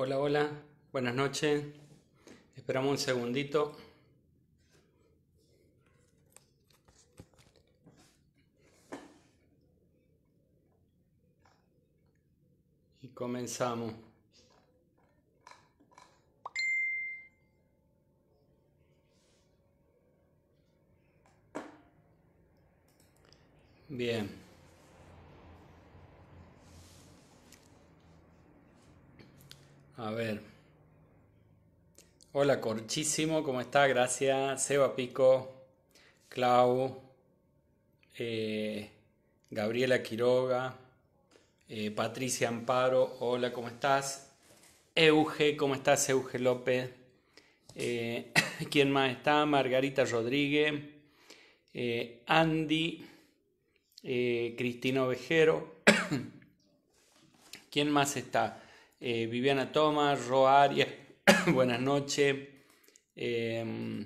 Hola, hola, buenas noches. Esperamos un segundito. Y comenzamos. Bien. A ver. Hola, Corchísimo, ¿cómo está? Gracias. Seba Pico, Clau, eh, Gabriela Quiroga, eh, Patricia Amparo, hola, ¿cómo estás? Euge, ¿cómo estás? Euge López. Eh, ¿Quién más está? Margarita Rodríguez, Andy, Cristina Vejero. ¿Quién más está? Eh, Viviana Tomás, Ro Arias, buenas noches. Em,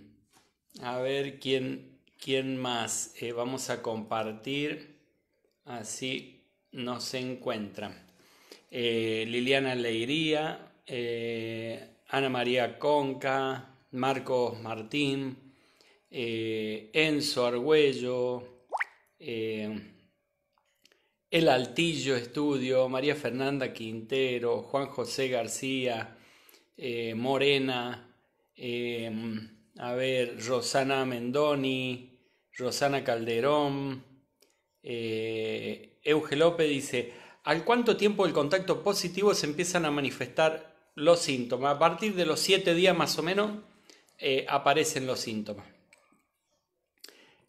a ver quién, quién más eh, vamos a compartir, así nos encuentran. Eh, Liliana Leiría, Ana María Conca, Marcos Martín, Enzo Argüello. El Altillo Estudio, María Fernanda Quintero, Juan José García, eh, Morena, em, a ver, Rosana Mendoni, Rosana Calderón, eh, López dice, ¿al cuánto tiempo el contacto positivo se empiezan a manifestar los síntomas? A partir de los siete días más o menos eh, aparecen los síntomas.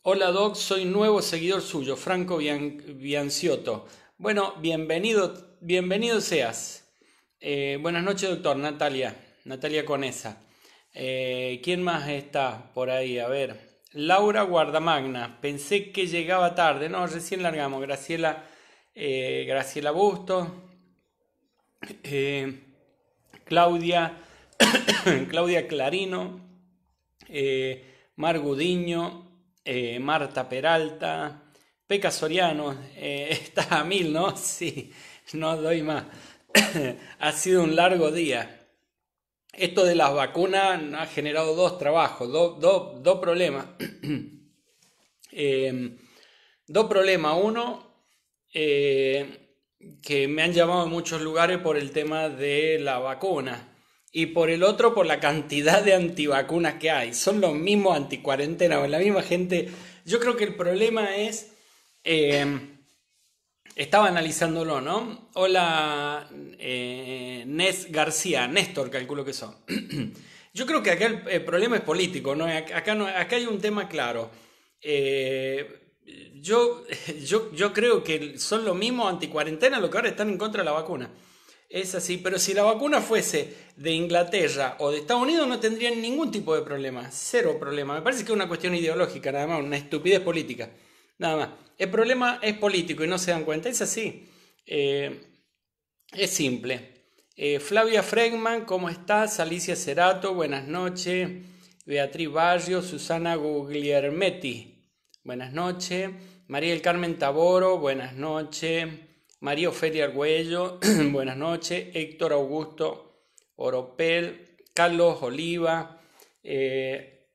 Hola Doc, soy nuevo seguidor suyo, Franco Bianciotto. Bueno, bienvenido, bienvenido seas. Eh, buenas noches, doctor Natalia, Natalia Conesa. Eh, ¿Quién más está por ahí? A ver. Laura Guardamagna, pensé que llegaba tarde. No, recién largamos. Graciela, eh, Graciela Busto. Claudia, Claudia Clarino. Margudiño. Eh, Marta Peralta, Peca Soriano, eh, está a mil, ¿no? Sí, no doy más. ha sido un largo día. Esto de las vacunas ha generado dos trabajos, dos problemas. Em, dos problemas. Uno, eh, que me han llamado en muchos lugares por el tema de la vacuna y por el otro por la cantidad de antivacunas que hay. Son los mismos anticuarentena o la misma gente. Yo creo que el problema es... Eh, estaba analizándolo, ¿no? Hola, eh, Nes García, Néstor, calculo que son. Yo creo que acá el, problema es político, ¿no? Acá, no, hay un tema claro. Eh, yo, yo, yo creo que son los mismos anticuarentena los que ahora están en contra de la vacuna. Es así, pero si la vacuna fuese de Inglaterra o de Estados Unidos no tendrían ningún tipo de problema, cero problema. Me parece que es una cuestión ideológica, nada más, una estupidez política, nada más. El problema es político y no se dan cuenta, es así. Eh, es simple. Eh, Flavia Fregman, ¿cómo estás? Alicia Cerato, buenas noches. Beatriz Barrio, Susana Gugliermetti, buenas noches. María del Carmen Taboro, buenas noches. María Ofelia Argüello, buenas noches, Héctor Augusto Oropel, Carlos Oliva, eh,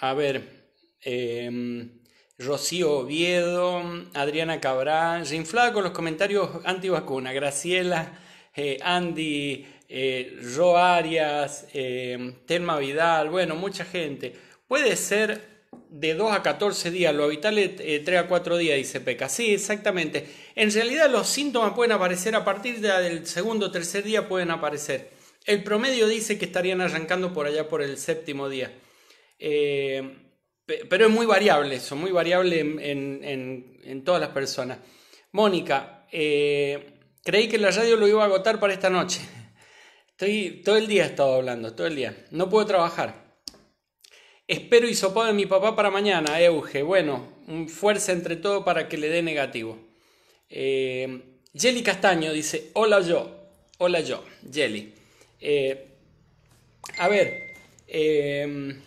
a ver, em, Rocío Oviedo, Adriana Cabrán. reinflada con los comentarios antivacuna, Graciela, eh, Andy, eh, Ro Arias, em, Telma Vidal, bueno, mucha gente. Puede ser de 2 a 14 días, lo habitual es 3 a 4 días, dice Peca. Sí, exactamente. En realidad los síntomas pueden aparecer a partir del segundo o tercer día, pueden aparecer. El promedio dice que estarían arrancando por allá por el séptimo día. Eh, pero es muy variable eso, muy variable en, todas las personas. Mónica, eh, creí que la radio lo iba a agotar para esta noche. Estoy, todo el día he estado hablando, todo el día. No puedo trabajar. Espero hisopado de mi papá para mañana, Euge. Bueno, fuerza entre todo para que le dé negativo. Jelly eh, Castaño dice, hola yo, hola yo, Jelly. Eh, a ver, em,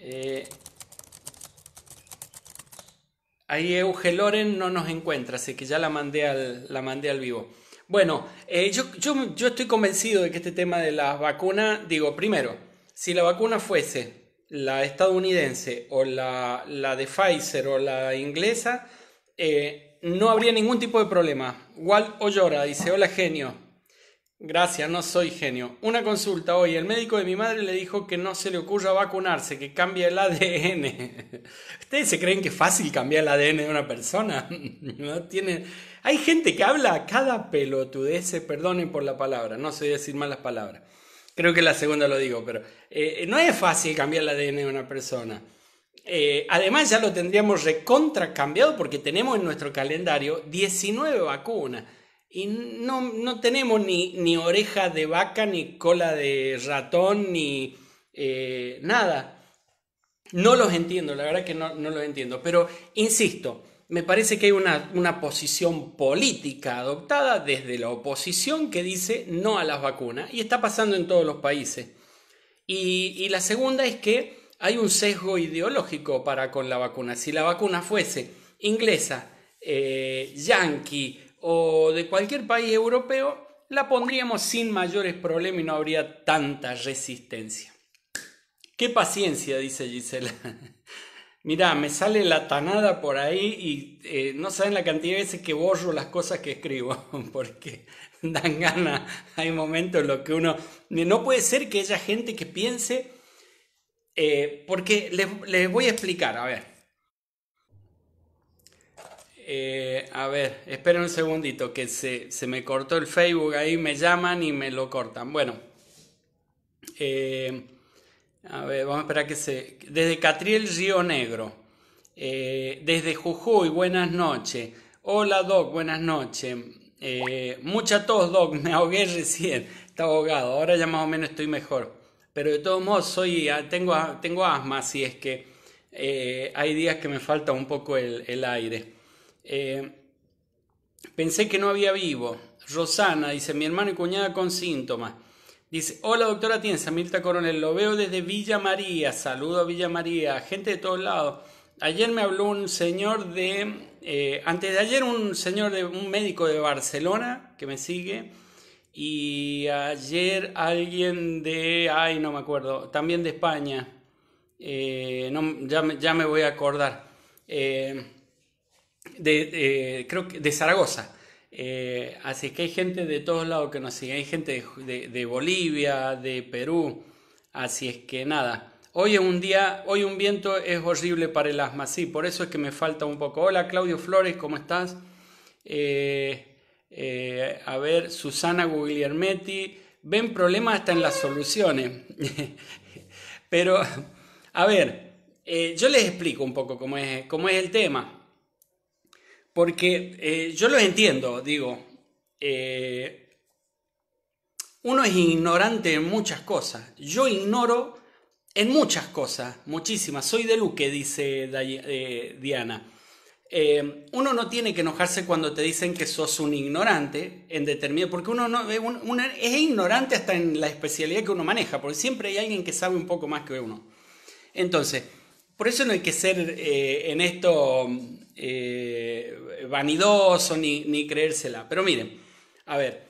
eh, ahí Euge Loren no nos encuentra, así que ya la mandé al, la mandé al vivo. Bueno, yo, yo, estoy convencido de que este tema de las vacunas, digo, primero, si la vacuna fuese la estadounidense o la, la, de Pfizer o la inglesa, eh, no habría ningún tipo de problema. Walt llora dice, hola genio. Gracias, no soy genio. Una consulta hoy. El médico de mi madre le dijo que no se le ocurra vacunarse, que cambie el ADN. ¿Ustedes se creen que es fácil cambiar el ADN de una persona? No tiene... Hay gente que habla cada pelotudez, eh, perdonen por la palabra, no sé decir malas palabras. Creo que la segunda lo digo, pero eh, no es fácil cambiar el ADN de una persona. Eh, además ya lo tendríamos recontra cambiado porque tenemos en nuestro calendario 19 vacunas y no, no tenemos ni, oreja de vaca, ni cola de ratón, ni eh, nada. No los entiendo, la verdad que no, no, los entiendo, pero insisto, me parece que hay una, una posición política adoptada desde la oposición que dice no a las vacunas y está pasando en todos los países. y la segunda es que hay un sesgo ideológico para con la vacuna. Si la vacuna fuese inglesa, eh, yanqui o de cualquier país europeo, la pondríamos sin mayores problemas y no habría tanta resistencia. Qué paciencia, dice Gisela. Mirá, me sale la tanada por ahí y eh, no saben la cantidad de veces que borro las cosas que escribo, porque dan ganas. Hay momentos en los que uno... No puede ser que haya gente que piense eh, porque les, voy a explicar, a ver. Eh, a ver, esperen un segundito, que se, se, me cortó el Facebook, ahí me llaman y me lo cortan. Bueno, eh, a ver, vamos a esperar que se... Desde Catriel Río Negro, desde Jujuy, buenas noches. Hola Doc, buenas noches. mucha tos Doc, me ahogué recién, está ahogado, ahora ya más o menos estoy mejor pero de todos modos soy, ah, tengo, ah, tengo asma, si es que eh, hay días que me falta un poco el, aire. Eh, pensé que no había vivo. Rosana dice, mi hermano y cuñada con síntomas. Dice, hola doctora Tienza, Mirta Coronel, lo veo desde Villa María, saludo a Villa María, gente de todos lados. Ayer me habló un señor de, eh, antes de ayer un señor de un médico de Barcelona que me sigue, y ayer alguien de, ay, no me acuerdo, también de España, eh, no, ya, me, voy a acordar, eh, de, eh, creo que de Zaragoza. así que hay gente de todos lados que nos sigue, hay gente de, Bolivia, de Perú, así es que nada. Hoy es un día, hoy un viento es horrible para el asma, sí, por eso es que me falta un poco. Hola Claudio Flores, ¿cómo estás? Eh, a ver, Susana Guglielmetti, ven problemas hasta en las soluciones. Pero, a ver, eh, yo les explico un poco cómo es, el tema. Porque eh, yo los entiendo, digo, uno es ignorante en muchas cosas. Yo ignoro en muchas cosas, muchísimas. Soy de Luque, dice Diana. Eh, uno no tiene que enojarse cuando te dicen que sos un ignorante en determinado, porque uno eh, es ignorante hasta en la especialidad que uno maneja, porque siempre hay alguien que sabe un poco más que uno. Entonces, por eso no hay que ser eh, en esto vanidoso ni, creérsela. Pero miren, a ver,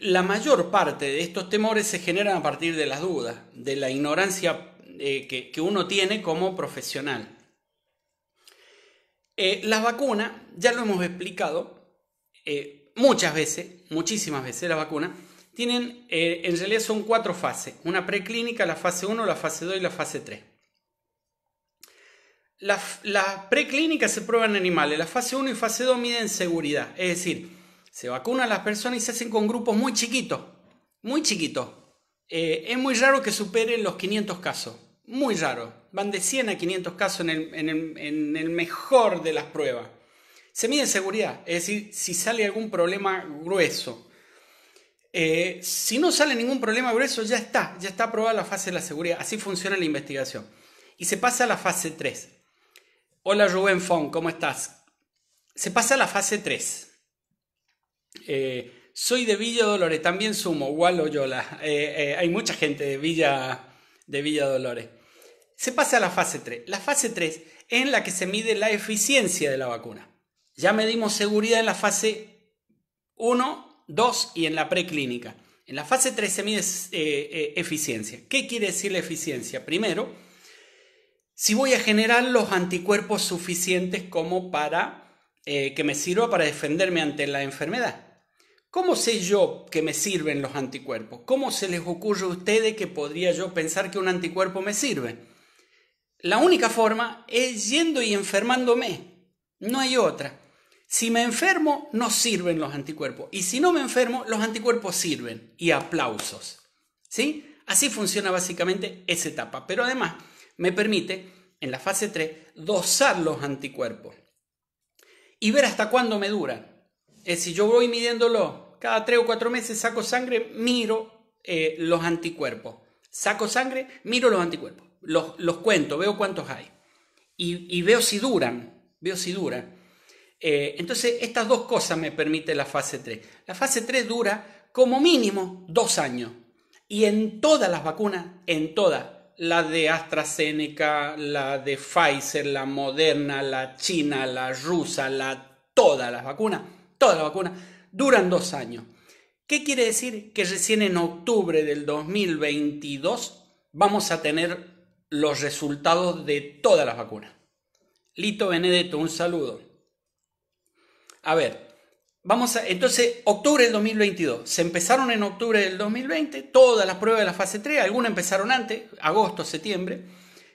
la mayor parte de estos temores se generan a partir de las dudas, de la ignorancia que uno tiene como profesional. Eh, las vacunas, ya lo hemos explicado eh, muchas veces, muchísimas veces, las vacunas tienen, eh, en realidad son cuatro fases, una preclínica, la fase 1, la fase 2 y la fase 3. Las la preclínicas se prueban en animales, la fase 1 y fase 2 miden seguridad, es decir, se vacunan las personas y se hacen con grupos muy chiquitos, muy chiquitos. es muy raro que superen los 500 casos muy raro. Van de 100 a 500 casos en el, mejor de las pruebas. Se mide seguridad, es decir, si sale algún problema grueso. Eh, si no sale ningún problema grueso, ya está, ya está aprobada la fase de la seguridad. Así funciona la investigación. Y se pasa a la fase 3. Hola Rubén Fong, ¿cómo estás? Se pasa a la fase 3. Eh, soy de Villa Dolores, también sumo, igual Loyola. Eh, eh, hay mucha gente de Villa, de Villa Dolores se pasa a la fase 3. La fase 3 es en la que se mide la eficiencia de la vacuna. Ya medimos seguridad en la fase 1, 2 y en la preclínica. En la fase 3 se mide eh, eh, eficiencia. ¿Qué quiere decir la eficiencia? Primero, si voy a generar los anticuerpos suficientes como para eh, que me sirva para defenderme ante la enfermedad. ¿Cómo sé yo que me sirven los anticuerpos? ¿Cómo se les ocurre a ustedes que podría yo pensar que un anticuerpo me sirve? La única forma es yendo y enfermándome. No hay otra. Si me enfermo, no sirven los anticuerpos. Y si no me enfermo, los anticuerpos sirven. Y aplausos. ¿Sí? Así funciona básicamente esa etapa. Pero además me permite, en la fase 3, dosar los anticuerpos. Y ver hasta cuándo me duran. Es decir, yo voy midiéndolo. Cada 3 o 4 meses saco sangre, miro eh, los anticuerpos. Saco sangre, miro los anticuerpos los, los cuento, veo cuántos hay. Y, veo si duran, veo si duran. Eh, entonces, estas dos cosas me permite la fase 3. La fase 3 dura como mínimo dos años. Y en todas las vacunas, en todas, la de AstraZeneca, la de Pfizer, la Moderna, la China, la rusa, la, todas las vacunas, todas las vacunas, duran dos años. ¿Qué quiere decir? Que recién en octubre del 2022 vamos a tener los resultados de todas las vacunas. Lito Benedetto, un saludo. A ver, vamos a. Entonces, octubre del 2022. Se empezaron en octubre del 2020 todas las pruebas de la fase 3. Algunas empezaron antes, agosto, septiembre.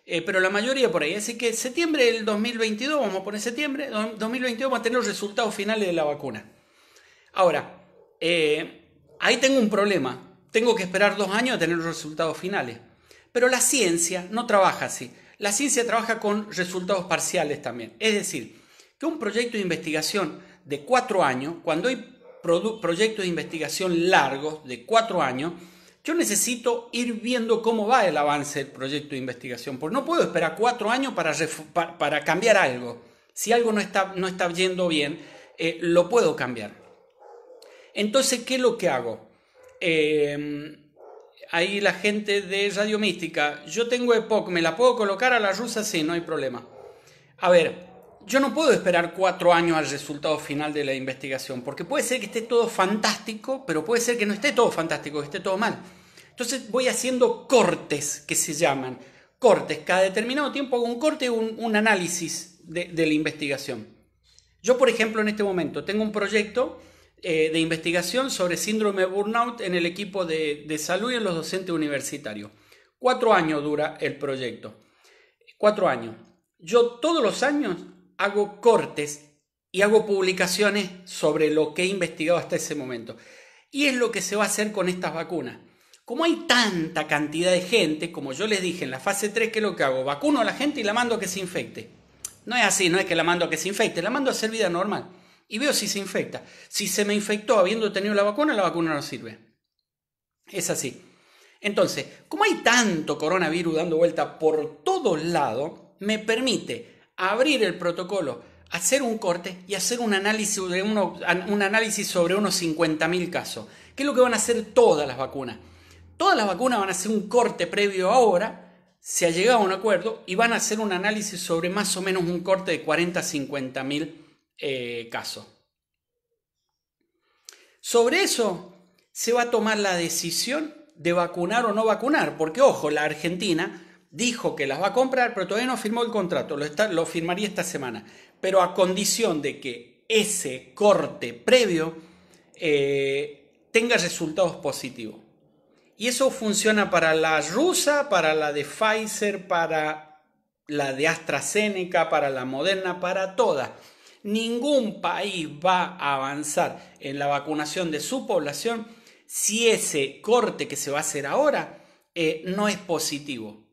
Eh, pero la mayoría por ahí. Así que septiembre del 2022, vamos a poner septiembre, 2022 vamos a tener los resultados finales de la vacuna. Ahora, eh, ahí tengo un problema. Tengo que esperar dos años a tener los resultados finales. Pero la ciencia no trabaja así. La ciencia trabaja con resultados parciales también. Es decir, que un proyecto de investigación de cuatro años, cuando hay proyectos de investigación largos de cuatro años, yo necesito ir viendo cómo va el avance del proyecto de investigación, porque no puedo esperar cuatro años para, para cambiar algo. Si algo no está, no está yendo bien, eh, lo puedo cambiar. Entonces, ¿qué es lo que hago? Eh, ahí la gente de Radio Mística, yo tengo EPOC, ¿me la puedo colocar a la rusa? Sí, no hay problema. A ver, yo no puedo esperar cuatro años al resultado final de la investigación, porque puede ser que esté todo fantástico, pero puede ser que no esté todo fantástico, que esté todo mal. Entonces voy haciendo cortes que se llaman. Cortes, cada determinado tiempo hago un corte un, análisis de la investigación. Yo, por ejemplo, en este momento tengo un proyecto eh, de investigación sobre síndrome burnout en el equipo de, de salud y en los docentes universitarios. Cuatro años dura el proyecto. Cuatro años. Yo todos los años hago cortes y hago publicaciones sobre lo que he investigado hasta ese momento. Y es lo que se va a hacer con estas vacunas. Como hay tanta cantidad de gente, como yo les dije en la fase 3, ¿qué es lo que hago? Vacuno a la gente y la mando a que se infecte. No es así, no es que la mando a que se infecte, la mando a hacer vida normal y veo si se infecta. Si se me infectó habiendo tenido la vacuna, la vacuna no sirve. Es así. Entonces, como hay tanto coronavirus dando vuelta por todos lados, me permite abrir el protocolo, hacer un corte y hacer un análisis, sobre un análisis sobre unos 50.000 casos, ¿Qué es lo que van a hacer todas las vacunas. Todas las vacunas van a hacer un corte previo ahora, se ha llegado a un acuerdo y van a hacer un análisis sobre más o menos un corte de 40 50.000 mil eh, caso. Sobre eso se va a tomar la decisión de vacunar o no vacunar, porque ojo, la Argentina dijo que las va a comprar, pero todavía no firmó el contrato, lo, firmaría esta semana, pero a condición de que ese corte previo eh, tenga resultados positivos. Y eso funciona para la rusa, para la de Pfizer, para la de AstraZeneca, para la moderna, para todas ningún país va a avanzar en la vacunación de su población si ese corte que se va a hacer ahora eh, no es positivo.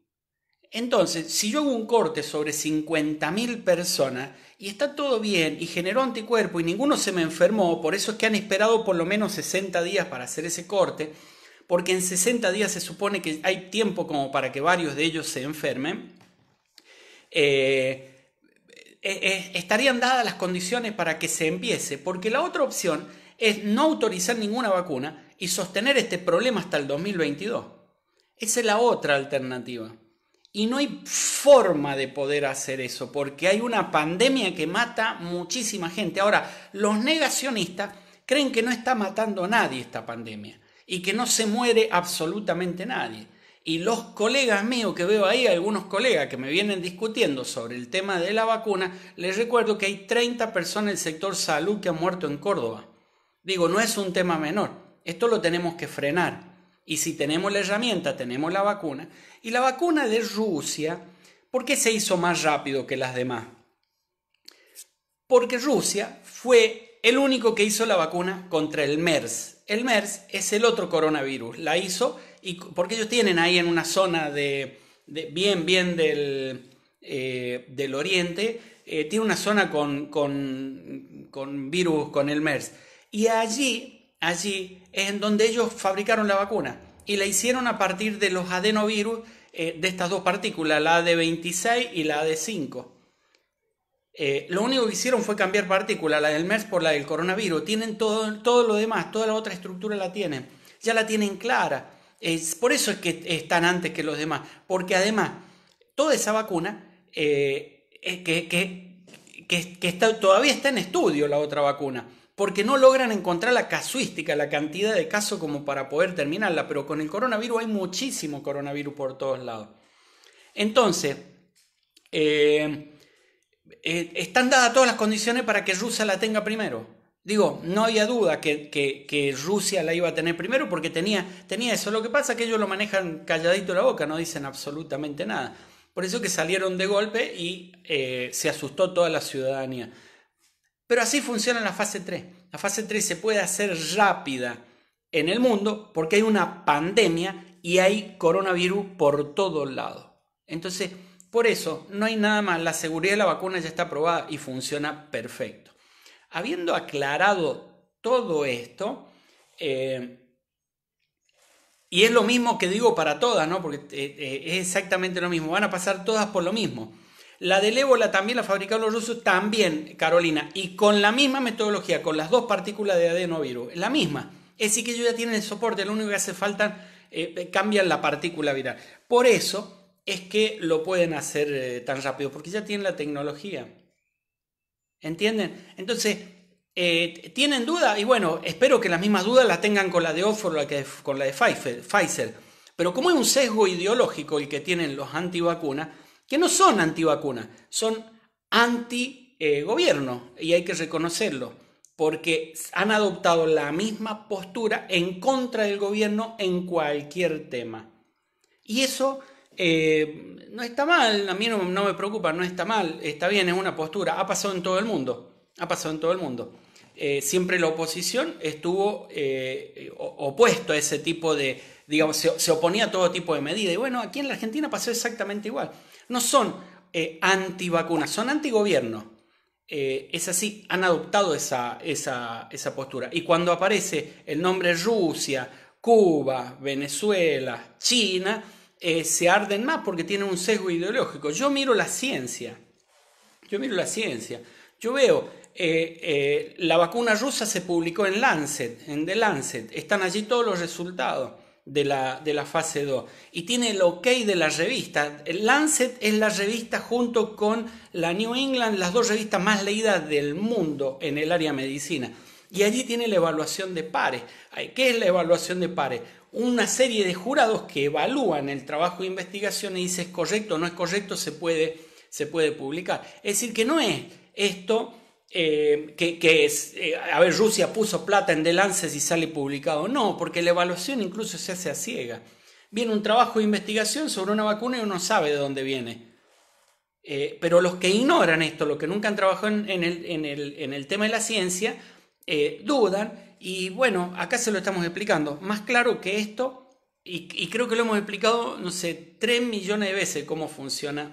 Entonces, si yo hago un corte sobre 50.000 personas y está todo bien y generó anticuerpo y ninguno se me enfermó, por eso es que han esperado por lo menos 60 días para hacer ese corte, porque en 60 días se supone que hay tiempo como para que varios de ellos se enfermen, eh, eh, eh, estarían dadas las condiciones para que se empiece, porque la otra opción es no autorizar ninguna vacuna y sostener este problema hasta el 2022. Esa es la otra alternativa. Y no hay forma de poder hacer eso, porque hay una pandemia que mata muchísima gente. Ahora, los negacionistas creen que no está matando a nadie esta pandemia y que no se muere absolutamente nadie y los colegas míos que veo ahí, algunos colegas que me vienen discutiendo sobre el tema de la vacuna, les recuerdo que hay 30 personas del sector salud que han muerto en Córdoba. Digo, no es un tema menor, esto lo tenemos que frenar. Y si tenemos la herramienta, tenemos la vacuna. Y la vacuna de Rusia, ¿por qué se hizo más rápido que las demás? Porque Rusia fue el único que hizo la vacuna contra el MERS. El MERS es el otro coronavirus. La hizo porque ellos tienen ahí en una zona de, bien, bien eh, del, oriente, eh, tiene una zona con, virus, con el MERS. Y allí, allí es en donde ellos fabricaron la vacuna y la hicieron a partir de los adenovirus eh, de estas dos partículas, la AD26 y la AD5. Eh, lo único que hicieron fue cambiar partícula, la del MERS por la del coronavirus. Tienen todo, todo lo demás, toda la otra estructura la tienen. Ya la tienen clara. Es, por eso es que están antes que los demás, porque además toda esa vacuna eh, que, todavía está en estudio la otra vacuna, porque no logran encontrar la casuística, la cantidad de casos como para poder terminarla, pero con el coronavirus hay muchísimo coronavirus por todos lados. Entonces, eh, eh, están dadas todas las condiciones para que Rusia la tenga primero. Digo, no había duda que, Rusia la iba a tener primero porque tenía, tenía eso. Lo que pasa es que ellos lo manejan calladito la boca, no dicen absolutamente nada. Por eso que salieron de golpe y eh, se asustó toda la ciudadanía. Pero así funciona la fase 3. La fase 3 se puede hacer rápida en el mundo porque hay una pandemia y hay coronavirus por todos lados. Entonces, por eso no hay nada más. La seguridad de la vacuna ya está aprobada y funciona perfecto. Habiendo aclarado todo esto, eh, y es lo mismo que digo para todas, ¿no? Porque eh, eh, es exactamente lo mismo, van a pasar todas por lo mismo. La del ébola también la fabricaron los rusos, también, Carolina, y con la misma metodología, con las dos partículas de adenovirus, la misma. Es decir, que ellos ya tienen el soporte, lo único que hace falta, cambian la partícula viral. Por eso es que lo pueden hacer tan rápido, porque ya tienen la tecnología. ¿Entienden? Entonces, eh, ¿tienen duda? Y bueno, espero que las mismas dudas las tengan con la de Oxford o con la de Pfizer. Pero como es un sesgo ideológico el que tienen los antivacunas, que no son antivacunas, son anti-gobierno, y hay que reconocerlo, porque han adoptado la misma postura en contra del gobierno en cualquier tema. Y eso eh, no está mal, a mí no, me preocupa, no está mal, está bien, es una postura, ha pasado en todo el mundo, ha pasado en todo el mundo. Eh, siempre la oposición estuvo eh, opuesto a ese tipo de, digamos, se, oponía a todo tipo de medida. Y bueno, aquí en la Argentina pasó exactamente igual. No son antivacunas, son antigobierno. es así, han adoptado esa, postura. Y cuando aparece el nombre Rusia, Cuba, Venezuela, China, eh, se arden más porque tienen un sesgo ideológico. Yo miro la ciencia, yo miro la ciencia, yo veo, eh, eh, la vacuna rusa se publicó en Lancet, en The Lancet, están allí todos los resultados. De la, fase 2 y tiene el ok de la revista. El Lancet es la revista junto con la New England, las dos revistas más leídas del mundo en el área medicina. Y allí tiene la evaluación de pares. ¿Qué es la evaluación de pares? una serie de jurados que evalúan el trabajo de investigación y dice es correcto o no es correcto, se puede, se puede publicar. Es decir, que no es esto eh, que, es, eh, a ver, Rusia puso plata en The y sale publicado. No, porque la evaluación incluso se hace a ciega. Viene un trabajo de investigación sobre una vacuna y uno sabe de dónde viene. Eh, pero los que ignoran esto, los que nunca han trabajado el, en el, tema de la ciencia, dudan y bueno, acá se lo estamos explicando. Más claro que esto, y, creo que lo hemos explicado, no sé, 3 millones de veces cómo funciona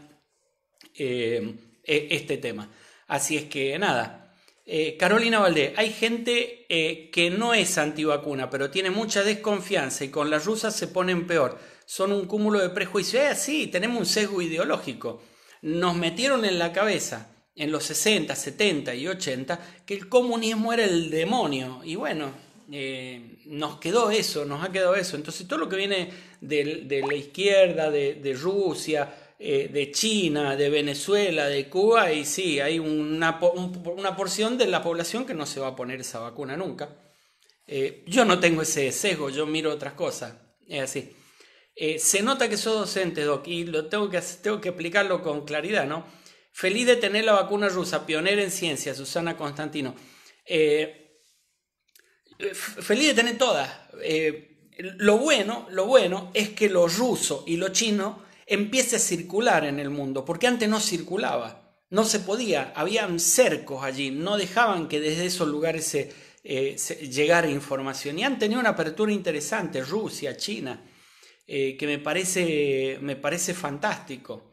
eh, e, este tema. Así es que nada. Eh, Carolina Valdés, hay gente eh, que no es antivacuna, pero tiene mucha desconfianza y con las rusas se ponen peor. Son un cúmulo de prejuicios. sí, tenemos un sesgo ideológico. Nos metieron en la cabeza en los 60, 70 y 80 que el comunismo era el demonio. Y bueno, eh, nos quedó eso, nos ha quedado eso. Entonces todo lo que viene de, de la izquierda, de, de Rusia, eh, de China, de Venezuela, de Cuba, y sí, hay una, una, porción de la población que no se va a poner esa vacuna nunca. Eh, yo no tengo ese sesgo, yo miro otras cosas. Es así. se nota que soy docente, Doc, y lo tengo que, tengo que explicarlo con claridad, ¿no? Feliz de tener la vacuna rusa, pionera en ciencia, Susana Constantino. Eh, eh, feliz de tener todas. Eh, lo bueno, lo bueno es que lo ruso y lo chino empiece a circular en el mundo, porque antes no circulaba, no se podía, habían cercos allí, no dejaban que desde esos lugares llegara información. Y han tenido una apertura interesante, Rusia, China, que me parece, me parece fantástico.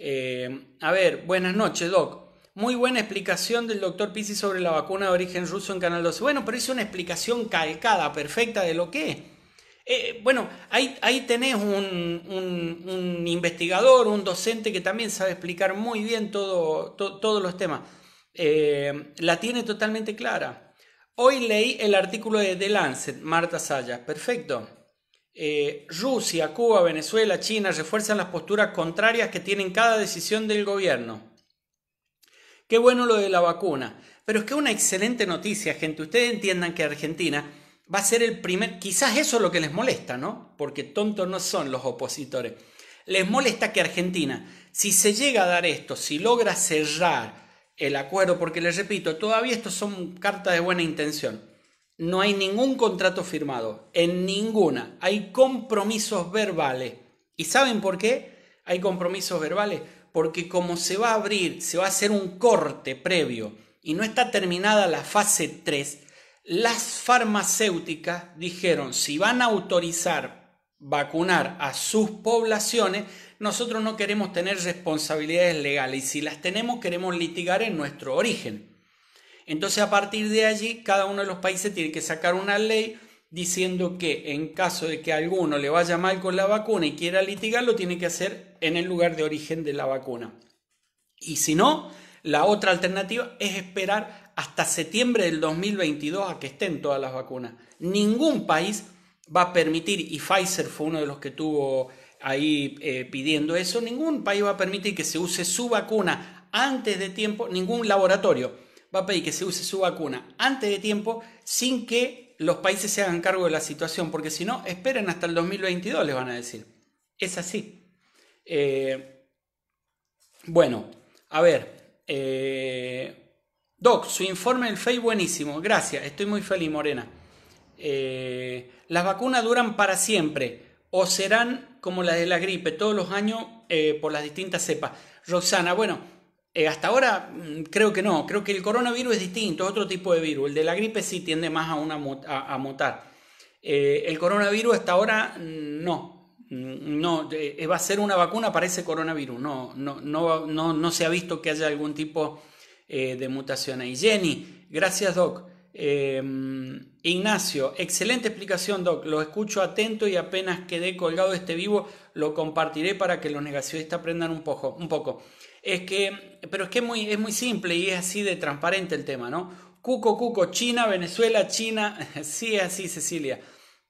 Eh, a ver, buenas noches, Doc. Muy buena explicación del doctor Pisi sobre la vacuna de origen ruso en Canal 12. Bueno, pero es una explicación calcada, perfecta de lo que es. Eh, bueno, ahí, ahí tenés un, investigador, un docente que también sabe explicar muy bien todos los temas. Eh, la tiene totalmente clara. Hoy leí el artículo de The Lancet, Marta Sayas. Perfecto. Eh, Rusia, Cuba, Venezuela, China refuerzan las posturas contrarias que tienen cada decisión del gobierno. Qué bueno lo de la vacuna, pero es que una excelente noticia, gente. Ustedes entiendan que Argentina va a ser el primer, quizás eso es lo que les molesta, ¿no? Porque tontos no son los opositores. Les molesta que Argentina, si se llega a dar esto, si logra cerrar el acuerdo, porque les repito, todavía esto son cartas de buena intención no hay ningún contrato firmado, en ninguna. Hay compromisos verbales. ¿Y saben por qué hay compromisos verbales? Porque como se va a abrir, se va a hacer un corte previo y no está terminada la fase 3, las farmacéuticas dijeron, si van a autorizar vacunar a sus poblaciones, nosotros no queremos tener responsabilidades legales y si las tenemos queremos litigar en nuestro origen. Entonces, a partir de allí, cada uno de los países tiene que sacar una ley diciendo que en caso de que alguno le vaya mal con la vacuna y quiera litigar, lo tiene que hacer en el lugar de origen de la vacuna. Y si no, la otra alternativa es esperar hasta septiembre del 2022 a que estén todas las vacunas. Ningún país va a permitir, y Pfizer fue uno de los que tuvo ahí eh, pidiendo eso, ningún país va a permitir que se use su vacuna antes de tiempo, ningún laboratorio va a pedir que se use su vacuna antes de tiempo sin que los países se hagan cargo de la situación, porque si no, esperen hasta el 2022, les van a decir. Es así. Eh, bueno, a ver. Eh, Doc, su informe del FEI buenísimo. Gracias, estoy muy feliz, Morena. Eh, las vacunas duran para siempre o serán como las de la gripe todos los años por las distintas cepas. Rosana, bueno, eh, hasta ahora mm, creo que no, creo que el coronavirus es distinto, es otro tipo de virus. El de la gripe sí tiende más a, mutar. Eh, el coronavirus hasta ahora mm, no, mm, no, eh, va a ser una vacuna para ese coronavirus, no, no, se ha visto que haya algún tipo de mutación ahí. Jenny, gracias Doc. Ignacio, excelente explicación Doc, lo escucho atento y apenas quedé colgado este vivo, lo compartiré para que los negacionistas aprendan un Un poco. Es que, pero es que es muy, es muy simple y es así de transparente el tema, ¿no? Cuco, Cuco, China, Venezuela, China, sí, así, Cecilia.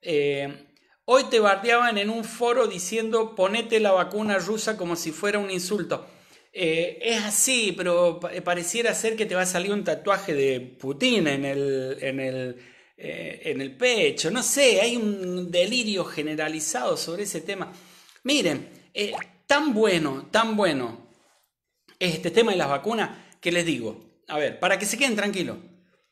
Eh, hoy te bardeaban en un foro diciendo ponete la vacuna rusa como si fuera un insulto. Eh, es así, pero pareciera ser que te va a salir un tatuaje de Putin en el, en el, eh, en el pecho. No sé, hay un delirio generalizado sobre ese tema. Miren, tan bueno, tan bueno es este tema de las vacunas que les digo. A ver, para que se queden tranquilos,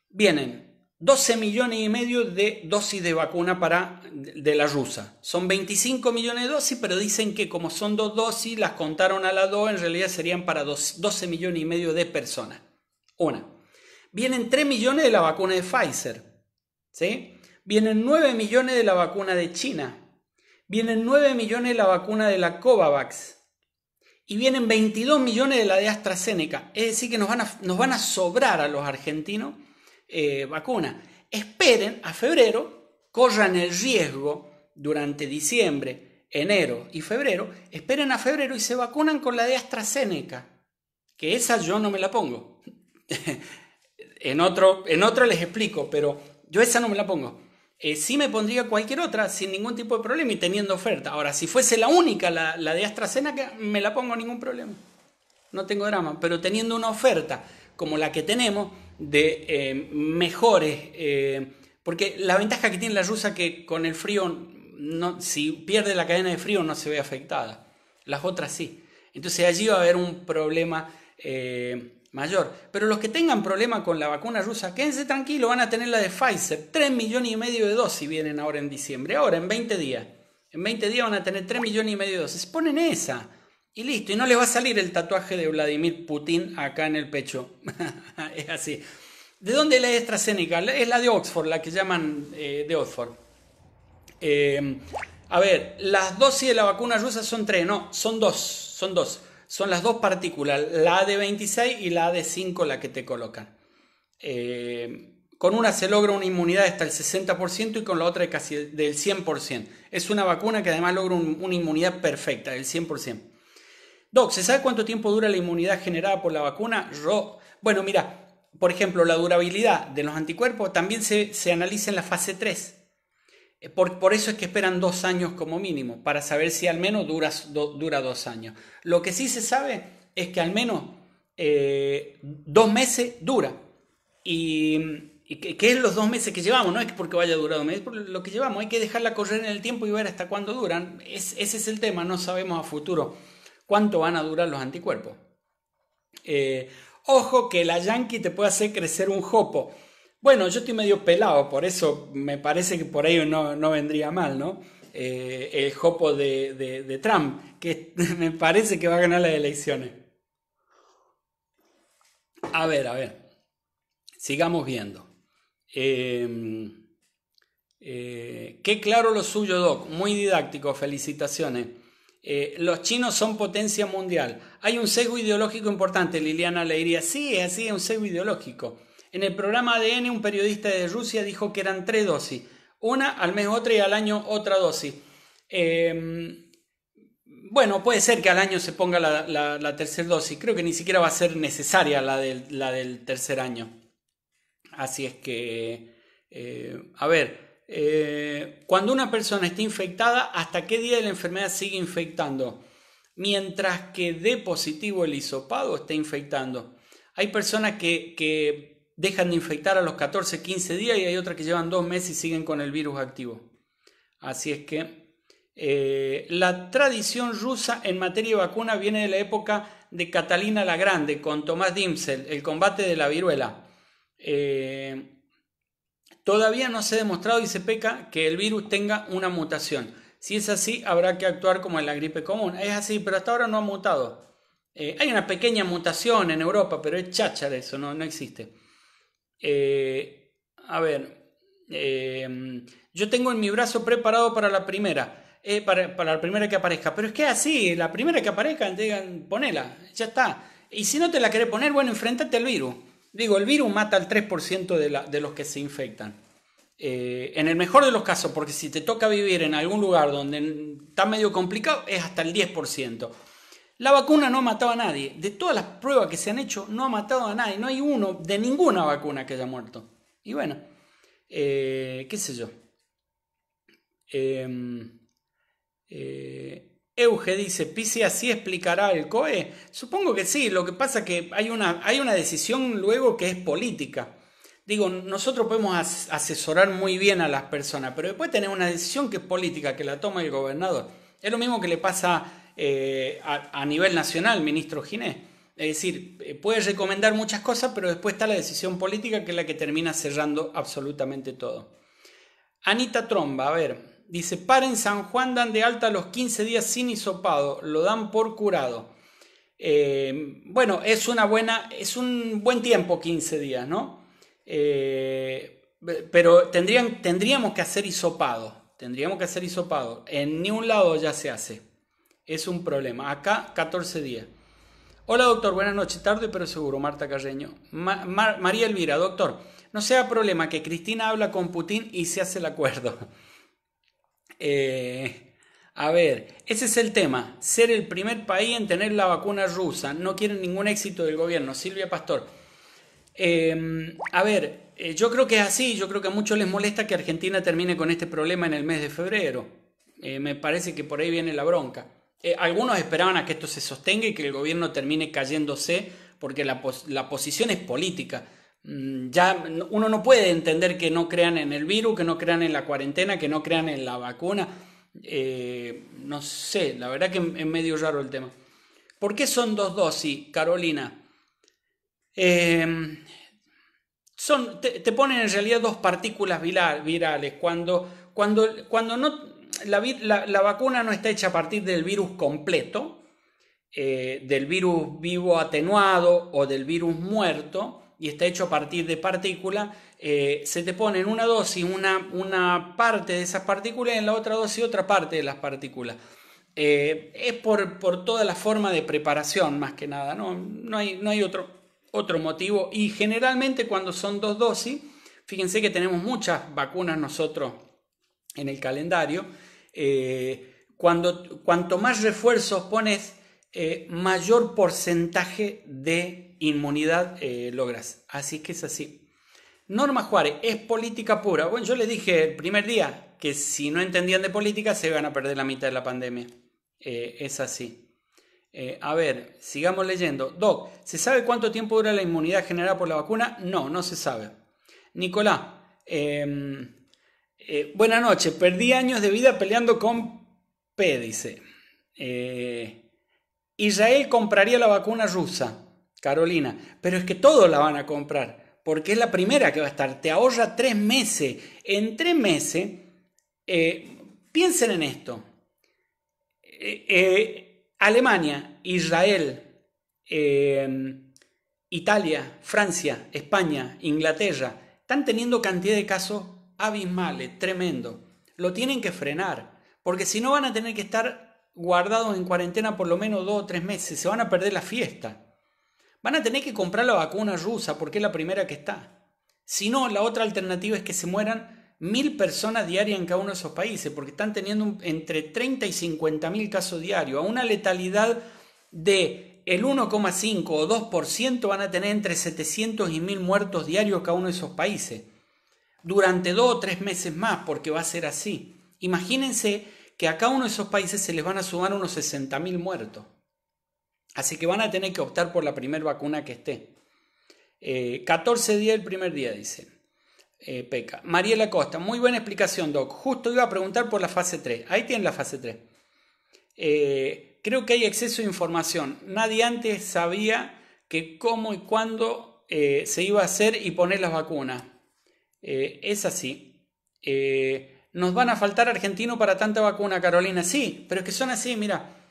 vienen 12 millones y medio de dosis de vacuna para, de la rusa. Son 25 millones de dosis, pero dicen que como son dos dosis, las contaron a la dos, en realidad serían para 12 millones y medio de personas. Una. Vienen 3 millones de la vacuna de Pfizer. ¿Sí? Vienen 9 millones de la vacuna de China. Vienen 9 millones de la vacuna de la Covavax y vienen 22 millones de la de AstraZeneca. Es decir, que nos van a, nos van a sobrar a los argentinos eh, vacunas. Esperen a febrero, corran el riesgo durante diciembre, enero y febrero, esperen a febrero y se vacunan con la de AstraZeneca, que esa yo no me la pongo. en, otro, en otro les explico, pero yo esa no me la pongo. Eh, sí me pondría cualquier otra sin ningún tipo de problema y teniendo oferta. Ahora, si fuese la única, la, de AstraZeneca, me la pongo ningún problema. No tengo drama, pero teniendo una oferta como la que tenemos de eh, mejores, eh, porque la ventaja que tiene la rusa que con el frío, si pierde la cadena de frío no se ve afectada, las otras sí. Entonces allí va a haber un problema mayor. Pero los que tengan problema con la vacuna rusa, quédense tranquilos, van a tener la de Pfizer. 3 millones y medio de dosis vienen ahora en diciembre, ahora en 20 días. En 20 días van a tener 3 millones y medio de dosis. Ponen esa. Y listo, y no les va a salir el tatuaje de Vladimir Putin acá en el pecho. es así. ¿De dónde es la AstraZeneca? Es la de Oxford, la que llaman eh, de Oxford. Eh, a ver, las dosis de la vacuna rusa son tres, no, son dos, son dos son las dos partículas, la de 26 y la de 5 la que te colocan. Eh, con una se logra una inmunidad hasta el 60% y con la otra casi del 100%. Es una vacuna que además logra una inmunidad perfecta, del 100%. Doc, ¿se sabe cuánto tiempo dura la inmunidad generada por la vacuna? bueno, mira, por ejemplo, la durabilidad de los anticuerpos también se, se analiza en la fase 3. Eh, por, eso es que esperan dos años como mínimo, para saber si al menos dura, dos años. Lo que sí se sabe es que al menos eh, dos meses dura. Y, qué es los dos meses que llevamos, no es porque vaya a durar dos meses, lo que llevamos. Hay que dejarla correr en el tiempo y ver hasta cuándo duran. ese es el tema, no sabemos a futuro cuánto van a durar los anticuerpos. Eh, ojo que la Yankee te puede hacer crecer un jopo. Bueno, yo estoy medio pelado, por eso me parece que por ahí no, vendría mal, ¿no? Eh, el jopo de, Trump, que me parece que va a ganar las elecciones. A ver, a ver. Sigamos viendo. Em, eh, qué claro lo suyo, Doc. Muy didáctico, felicitaciones. Eh, los chinos son potencia mundial. Hay un sesgo ideológico importante, Liliana le diría. Sí, así es un sesgo ideológico. En el programa ADN, un periodista de Rusia dijo que eran tres dosis. Una al mes otra y al año otra dosis. Em, bueno, puede ser que al año se ponga la, tercera dosis. Creo que ni siquiera va a ser necesaria la del, la del tercer año. Así es que, eh, a ver, eh, cuando una persona está infectada, ¿hasta qué día de la enfermedad sigue infectando? Mientras que dé positivo el hisopado, está infectando. Hay personas que, que dejan de infectar a los 14, 15 días y hay otras que llevan dos meses y siguen con el virus activo. Así es que eh, la tradición rusa en materia de vacuna viene de la época de Catalina la Grande con Tomás Dimsel, el combate de la viruela. Eh, todavía no se ha demostrado y se peca que el virus tenga una mutación. Si es así, habrá que actuar como en la gripe común. Es así, pero hasta ahora no ha mutado. Eh, hay una pequeña mutación en Europa, pero es chacha de eso, no existe. Eh, a ver, eh, yo tengo en mi brazo preparado para la primera. Eh, para, la primera que aparezca. Pero es que así, la primera que aparezca, digan, ponela, ya está. Y si no te la querés poner, bueno, enfrentate al virus. Digo, el virus mata al 3% de, los que se infectan. en el mejor de los casos, porque si te toca vivir en algún lugar donde está medio complicado, es hasta el 10%. La vacuna no ha matado a nadie. De todas las pruebas que se han hecho, no ha matado a nadie. No hay uno de ninguna vacuna que haya muerto. Y bueno, eh, qué sé yo. Em, eh, Euge dice, Pisi así explicará el COE. Supongo que sí, lo que pasa es que hay una, hay una decisión luego que es política. Digo, nosotros podemos asesorar muy bien a las personas, pero después tener una decisión que es política, que la toma el gobernador. Es lo mismo que le pasa eh, a, nivel nacional, ministro Ginés. Es decir, eh, puede recomendar muchas cosas, pero después está la decisión política que es la que termina cerrando absolutamente todo. Anita Tromba, a ver, dice, paren San Juan dan de alta los 15 días sin hisopado, lo dan por curado. Eh, bueno, es una buena, es un buen tiempo 15 días, ¿no? pero tendrían, tendríamos que hacer hisopado, tendríamos que hacer hisopado. En ningún lado ya se hace es un problema. Acá 14 días. Hola doctor, buenas noches, tarde pero seguro, Marta Carreño. María Elvira, doctor, no sea problema que Cristina habla con Putin y se hace el acuerdo. Eh, a ver, ese es el tema, ser el primer país en tener la vacuna rusa, no quieren ningún éxito del gobierno, Silvia Pastor. Eh, a ver, eh, yo creo que es así, yo creo que a muchos les molesta que Argentina termine con este problema en el mes de febrero. me parece que por ahí viene la bronca. Eh, algunos esperaban a que esto se sostenga y que el gobierno termine cayéndose porque la, posición es política. Mm, ya uno no puede entender que no crean en el virus, que no crean en la cuarentena, que no crean en la vacuna. Eh, no sé, la verdad que es medio raro el tema. ¿Por qué son dos dosis, Carolina? Em, son, te, ponen en realidad dos partículas virales. Cuando, cuando, cuando no, la, vacuna no está hecha a partir del virus completo, eh, del virus vivo atenuado o del virus muerto, y está hecho a partir de partículas, eh, se te pone en una dosis una, una parte de esas partículas y en la otra dosis otra parte de las partículas. Eh, es por, por, toda la forma de preparación, más que nada, no, hay, no hay otro, otro motivo. Y generalmente cuando son dos dosis, fíjense que tenemos muchas vacunas nosotros en el calendario, eh, cuando, cuanto más refuerzos pones, eh, mayor porcentaje de inmunidad eh, logras. Así que es así. Norma Juárez, es política pura. Bueno, yo les dije el primer día que si no entendían de política se van a perder la mitad de la pandemia. es así. a ver, sigamos leyendo. Doc, ¿se sabe cuánto tiempo dura la inmunidad generada por la vacuna? No, no se sabe. Nicolás, em, eh, buenas noches, perdí años de vida peleando con P, dice. Eh, Israel compraría la vacuna rusa, Carolina, pero es que todos la van a comprar, porque es la primera que va a estar. Te ahorra tres meses. En tres meses, eh, piensen en esto. Alemania, Israel, Italia, Francia, España, Inglaterra, están teniendo cantidad de casos abismales, tremendo. Lo tienen que frenar, porque si no van a tener que estar guardados en cuarentena por lo menos dos o tres meses, se van a perder la fiesta. Van a tener que comprar la vacuna rusa porque es la primera que está. Si no, la otra alternativa es que se mueran mil personas diarias en cada uno de esos países, porque están teniendo entre 30 y 50 mil casos diarios, a una letalidad de el 1,5 o 2% van a tener entre 700 y 1000 muertos diarios cada uno de esos países durante dos o tres meses más, porque va a ser así. Imagínense que a cada uno de esos países se les van a sumar unos 60.000 muertos. Así que van a tener que optar por la primera vacuna que esté. 14 eh, días el primer día, dice eh, Peca. Mariela Costa, muy buena explicación, Doc. Justo iba a preguntar por la fase 3. Ahí tienen la fase 3. Eh, creo que hay exceso de información. Nadie antes sabía que cómo y cuándo eh, se iba a hacer y poner las vacunas. Eh, es así. Eh, nos van a faltar argentinos para tanta vacuna, Carolina. Sí, pero es que son así, mira.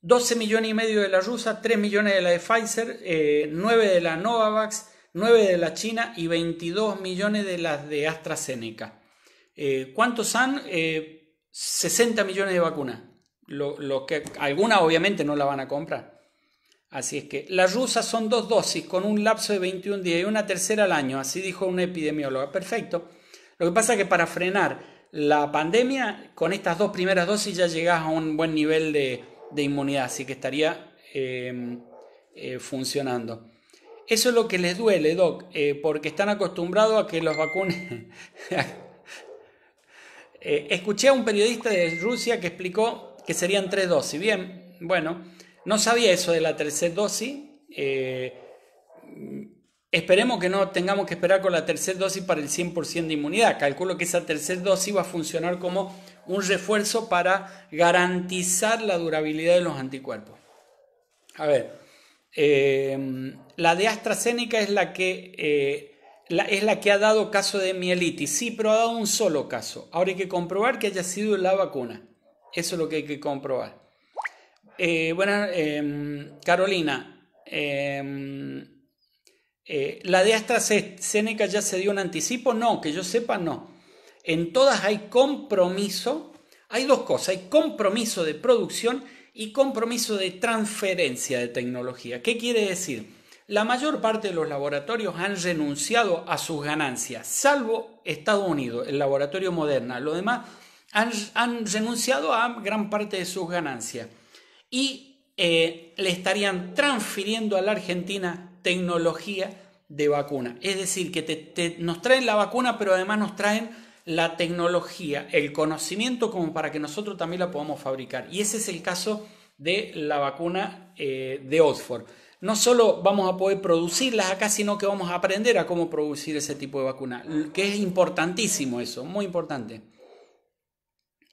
12 eh, millones y medio de la rusa, 3 millones de la de Pfizer, 9 de la Novavax, 9 de la China y 22 millones de las de AstraZeneca. ¿Cuántos han? 60 millones de vacunas. que, algunas obviamente no la van a comprar. Así es que las rusas son dos dosis con un lapso de 21 días y una tercera al año, así dijo una epidemióloga. Perfecto. Lo que pasa es que para frenar la pandemia, con estas dos primeras dosis ya llegas a un buen nivel de, inmunidad, así que estaría em, eh, funcionando. Eso es lo que les duele, Doc, eh, porque están acostumbrados a que los vacunen. Eh, escuché a un periodista de Rusia que explicó que serían tres dosis. Bien, bueno. No sabía eso de la tercera dosis. Eh, mm, esperemos que no tengamos que esperar con la tercera dosis para el 100% de inmunidad. Calculo que esa tercera dosis va a funcionar como un refuerzo para garantizar la durabilidad de los anticuerpos. A ver, eh, la de AstraZeneca es la que... Eh, es la que ha dado caso de mielitis. Sí, pero ha dado un solo caso. Ahora hay que comprobar que haya sido la vacuna. Eso es lo que hay que comprobar. Eh, bueno, em, Carolina, em, eh, ¿la de AstraZeneca ya se dio un anticipo? No, que yo sepa, no. En todas hay compromiso, hay dos cosas, hay compromiso de producción y compromiso de transferencia de tecnología. ¿Qué quiere decir? La mayor parte de los laboratorios han renunciado a sus ganancias, salvo Estados Unidos, el laboratorio Moderna. Lo demás han renunciado a gran parte de sus ganancias y eh, le estarían transfiriendo a la Argentina tecnología de vacuna. Es decir, que nos traen la vacuna, pero además nos traen la tecnología, el conocimiento como para que nosotros también la podamos fabricar. Y ese es el caso de la vacuna eh, de Oxford. No solo vamos a poder producirlas acá, sino que vamos a aprender a cómo producir ese tipo de vacuna, que es importantísimo eso, muy importante.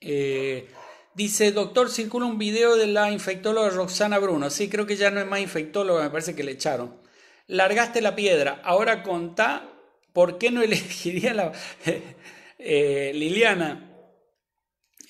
Eh, Dice, doctor, circula un video de la infectóloga Roxana Bruno. Sí, creo que ya no es más infectóloga, me parece que le echaron. Largaste la piedra, ahora contá por qué no elegiría la... Eh, Liliana.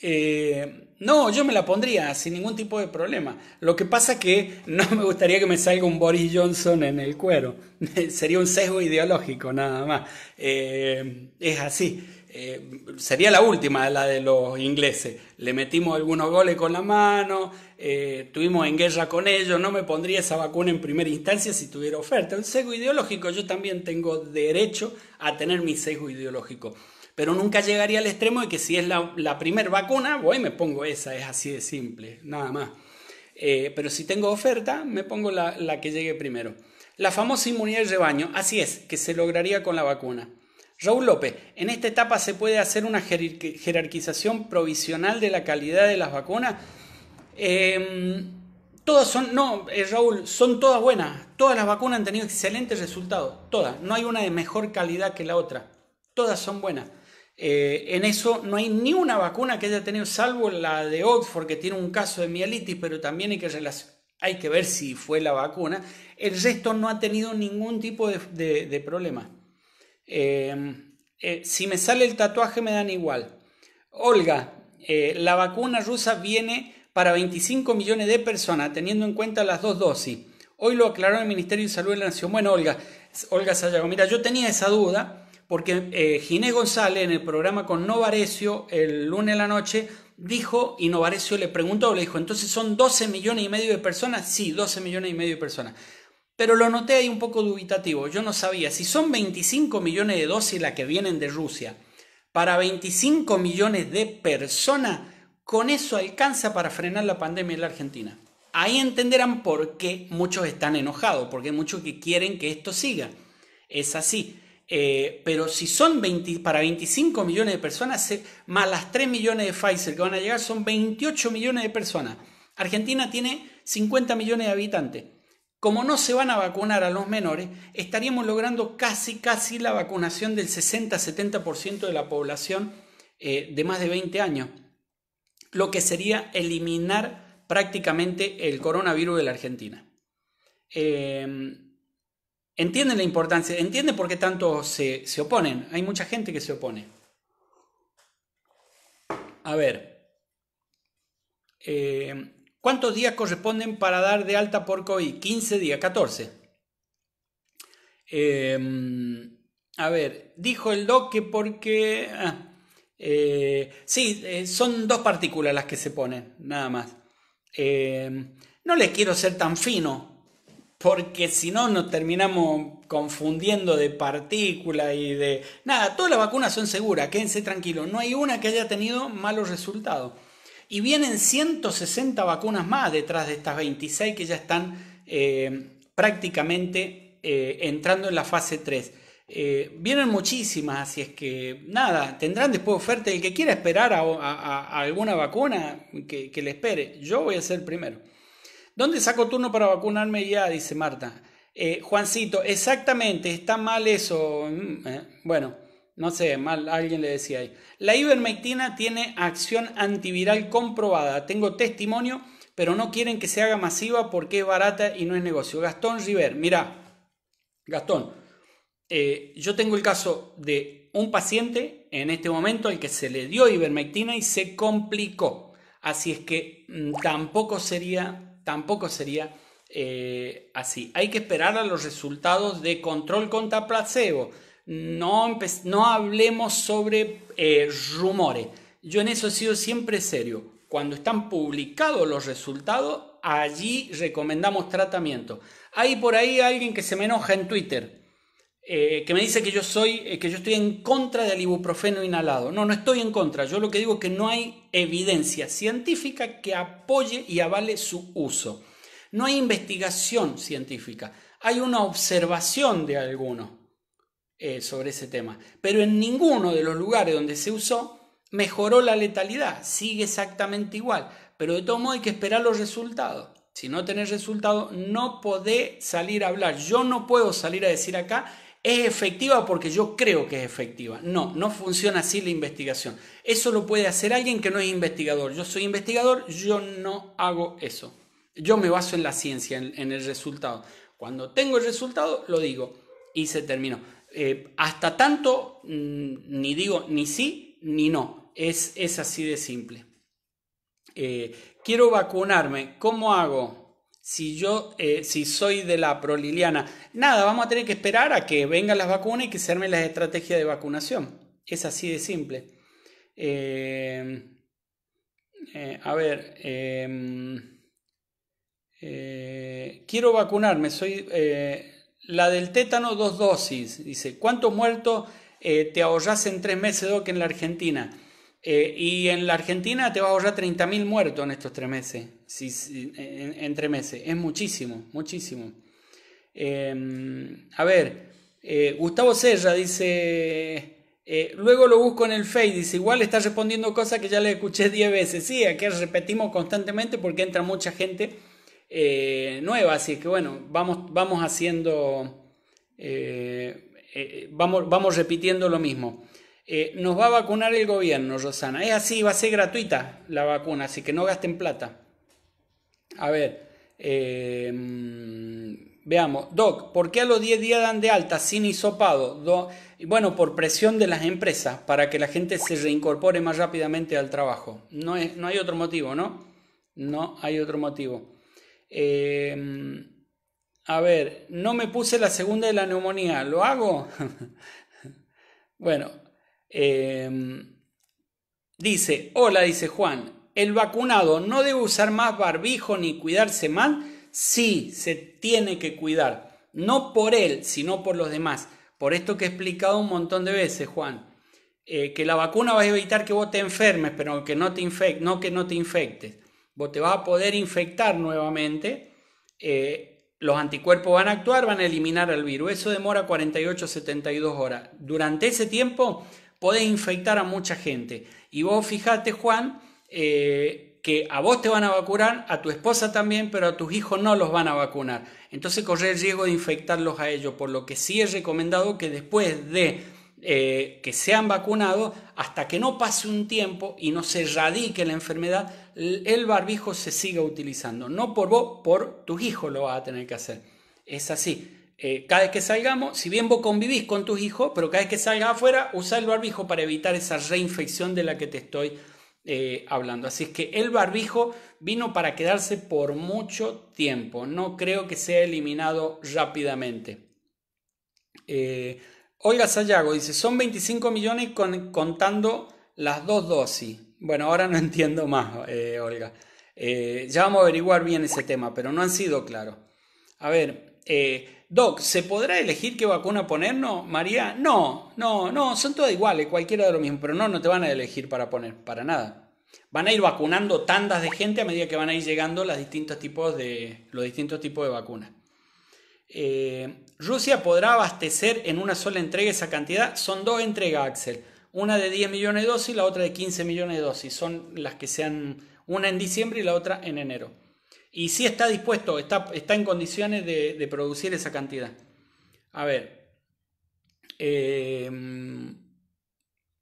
Eh, no, yo me la pondría sin ningún tipo de problema. Lo que pasa que no me gustaría que me salga un Boris Johnson en el cuero. Sería un sesgo ideológico nada más. Eh, es así. Eh, sería la última, la de los ingleses. Le metimos algunos goles con la mano, estuvimos eh, en guerra con ellos, no me pondría esa vacuna en primera instancia si tuviera oferta. Un sesgo ideológico, yo también tengo derecho a tener mi sesgo ideológico. Pero nunca llegaría al extremo de que si es la, la primera vacuna, voy y me pongo esa, es así de simple, nada más. Eh, pero si tengo oferta, me pongo la, la que llegue primero. La famosa inmunidad de rebaño, así es, que se lograría con la vacuna. Raúl López, en esta etapa se puede hacer una jerarquización provisional de la calidad de las vacunas. Em, todas son, no, eh, Raúl, son todas buenas. Todas las vacunas han tenido excelentes resultados. Todas. No hay una de mejor calidad que la otra. Todas son buenas. Eh, en eso no hay ni una vacuna que haya tenido, salvo la de Oxford, que tiene un caso de mielitis, pero también hay que, hay que ver si fue la vacuna. El resto no ha tenido ningún tipo de, de problema. Em, eh, si me sale el tatuaje me dan igual. Olga, eh, la vacuna rusa viene para 25 millones de personas, teniendo en cuenta las dos dosis. Hoy lo aclaró el Ministerio de Salud de la Nación. Bueno, Olga, Olga Sayago, mira, yo tenía esa duda porque eh, Ginés González en el programa con Novarecio el lunes a la noche dijo, y Novarecio le preguntó, le dijo, entonces son 12 millones y medio de personas, sí, 12 millones y medio de personas pero lo noté ahí un poco dubitativo. Yo no sabía si son 25 millones de dosis las que vienen de Rusia. Para 25 millones de personas, con eso alcanza para frenar la pandemia en la Argentina. Ahí entenderán por qué muchos están enojados, porque hay muchos que quieren que esto siga. Es así. Eh, pero si son 20, para 25 millones de personas, más las 3 millones de Pfizer que van a llegar, son 28 millones de personas. Argentina tiene 50 millones de habitantes. Como no se van a vacunar a los menores, estaríamos logrando casi, casi la vacunación del 60-70% de la población eh, de más de 20 años, lo que sería eliminar prácticamente el coronavirus de la Argentina. Em, entienden la importancia, entienden por qué tanto se, oponen. Hay mucha gente que se opone. A ver, em, ¿Cuántos días corresponden para dar de alta por COVID? 15 días, 14. Em, a ver, dijo el doc que porque... Ah, eh, sí, eh, son dos partículas las que se ponen, nada más. Em, no les quiero ser tan fino, porque si no nos terminamos confundiendo de partícula y de... Nada, todas las vacunas son seguras, quédense tranquilos, no hay una que haya tenido malos resultados. Y vienen 160 vacunas más detrás de estas 26 que ya están eh, prácticamente eh, entrando en la fase 3. Eh, vienen muchísimas, así es que nada, tendrán después oferta. El que quiera esperar a, alguna vacuna, que, le espere. Yo voy a ser el primero. ¿Dónde saco turno para vacunarme ya? Dice Marta. Juancito, exactamente, está mal eso. Mm, bueno, no sé, mal, alguien le decía ahí. La ivermectina tiene acción antiviral comprobada. Tengo testimonio, pero no quieren que se haga masiva porque es barata y no es negocio. Gastón River, mira, Gastón, eh, yo tengo el caso de un paciente en este momento al que se le dio ivermectina y se complicó. Así es que mm, tampoco sería, tampoco sería eh, así. Hay que esperar a los resultados de control contra placebo no, no hablemos sobre eh, rumores. Yo en eso he sido siempre serio. Cuando están publicados los resultados, allí recomendamos tratamiento. Hay por ahí alguien que se me enoja en Twitter, eh, que me dice que yo, soy, eh, que yo estoy en contra del ibuprofeno inhalado. No, no estoy en contra. Yo lo que digo es que no hay evidencia científica que apoye y avale su uso. No hay investigación científica. Hay una observación de algunos. Eh, sobre ese tema. Pero en ninguno de los lugares donde se usó mejoró la letalidad, sigue exactamente igual. Pero de todo modo hay que esperar los resultados. Si no tenés resultados, no podés salir a hablar. Yo no puedo salir a decir acá, es efectiva porque yo creo que es efectiva. No, no funciona así la investigación. Eso lo puede hacer alguien que no es investigador. Yo soy investigador, yo no hago eso. Yo me baso en la ciencia, en el resultado. Cuando tengo el resultado, lo digo y se terminó. Eh, hasta tanto mm, ni digo ni sí ni no. Es, es así de simple. Eh, quiero vacunarme, ¿cómo hago? Si yo, eh, si soy de la proliliana, nada, vamos a tener que esperar a que vengan las vacunas y que se armen las estrategias de vacunación. Es así de simple. a ver, em, quiero vacunarme, soy la del tétano, dos dosis. Dice, ¿cuántos muertos eh, te ahorras en tres meses, Doc, en la Argentina? Eh, y en la Argentina te va a ahorrar 30.000 muertos en estos tres meses. en, tres meses. Es muchísimo, muchísimo. Em, a ver, eh, Gustavo Serra dice... luego lo busco en el Face, dice, igual está respondiendo cosas que ya le escuché diez veces. Sí, aquí repetimos constantemente porque entra mucha gente eh, nueva, así que bueno, vamos, vamos haciendo, eh, eh, vamos, vamos repitiendo lo mismo. nos va a vacunar el gobierno, Rosana. Es así, va a ser gratuita la vacuna, así que no gasten plata. A ver, veamos. Doc, ¿por qué a los 10 días dan de alta sin hisopado? bueno, por presión de las empresas, para que la gente se reincorpore más rápidamente al trabajo. No, es, no hay otro motivo, ¿no? No hay otro motivo. Em, a ver, no me puse la segunda de la neumonía, ¿lo hago? bueno, em, dice, hola, dice Juan, ¿el vacunado no debe usar más barbijo ni cuidarse mal. Sí, se tiene que cuidar, no por él, sino por los demás. Por esto que he explicado un montón de veces, Juan, eh, que la vacuna va a evitar que vos te enfermes, pero que no te no que no te infectes vos te vas a poder infectar nuevamente, eh, los anticuerpos van a actuar, van a eliminar al el virus. Eso demora 48 72 horas. Durante ese tiempo podés infectar a mucha gente. Y vos fijate, Juan, eh, que a vos te van a vacunar, a tu esposa también, pero a tus hijos no los van a vacunar. Entonces correr el riesgo de infectarlos a ellos, por lo que sí es recomendado que después de eh, que sean vacunados, hasta que no pase un tiempo y no se erradique la enfermedad, el barbijo se siga utilizando. No por vos, por tus hijos lo vas a tener que hacer. Es así. Eh, cada vez que salgamos, si bien vos convivís con tus hijos, pero cada vez que salgas afuera, usa el barbijo para evitar esa reinfección de la que te estoy eh, hablando. Así es que el barbijo vino para quedarse por mucho tiempo. No creo que sea eliminado rápidamente. Oiga eh, Olga Sayago dice, son 25 millones contando las dos dosis. Bueno, ahora no entiendo más, eh, Olga. Eh, ya vamos a averiguar bien ese tema, pero no han sido claros. A ver, eh, Doc, ¿se podrá elegir qué vacuna ponernos, María? No, no, no, son todas iguales, cualquiera de lo mismo, pero no, no te van a elegir para poner, para nada. Van a ir vacunando tandas de gente a medida que van a ir llegando los distintos tipos de, los distintos tipos de vacunas. Rusia podrá abastecer en una sola entrega esa cantidad. Son dos entregas, Axel una de 10 millones de dosis, la otra de 15 millones de dosis. Son las que sean una en diciembre y la otra en enero. Y sí está dispuesto, está, está en condiciones de, producir esa cantidad. A ver. Eh,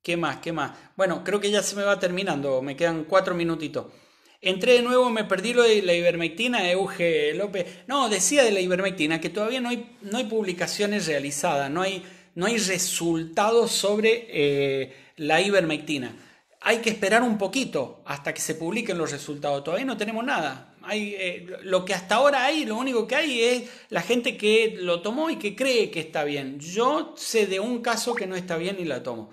¿Qué más? ¿Qué más? Bueno, creo que ya se me va terminando, me quedan cuatro minutitos. Entré de nuevo, me perdí lo de la ivermectina, Euge López. No, decía de la ivermectina que todavía no hay, no hay publicaciones realizadas, no hay no hay resultados sobre eh, la ivermectina. Hay que esperar un poquito hasta que se publiquen los resultados. Todavía no tenemos nada. Hay, eh, lo que hasta ahora hay, lo único que hay es la gente que lo tomó y que cree que está bien. Yo sé de un caso que no está bien y la tomo.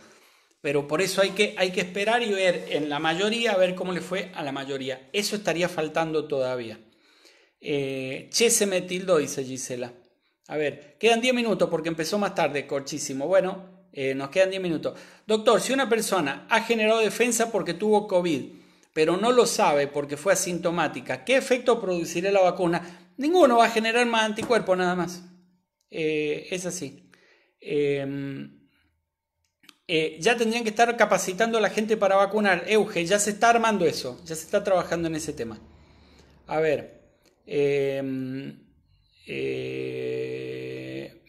Pero por eso hay que, hay que esperar y ver en la mayoría, a ver cómo le fue a la mayoría. Eso estaría faltando todavía. Eh, che, dice Gisela. A ver, quedan 10 minutos porque empezó más tarde, corchísimo. Bueno, eh, nos quedan 10 minutos. Doctor, si una persona ha generado defensa porque tuvo COVID, pero no lo sabe porque fue asintomática, ¿qué efecto producirá la vacuna? Ninguno va a generar más anticuerpos nada más. Eh, es así. Em, eh, ya tendrían que estar capacitando a la gente para vacunar. Euge, ya se está armando eso, ya se está trabajando en ese tema. A ver, em,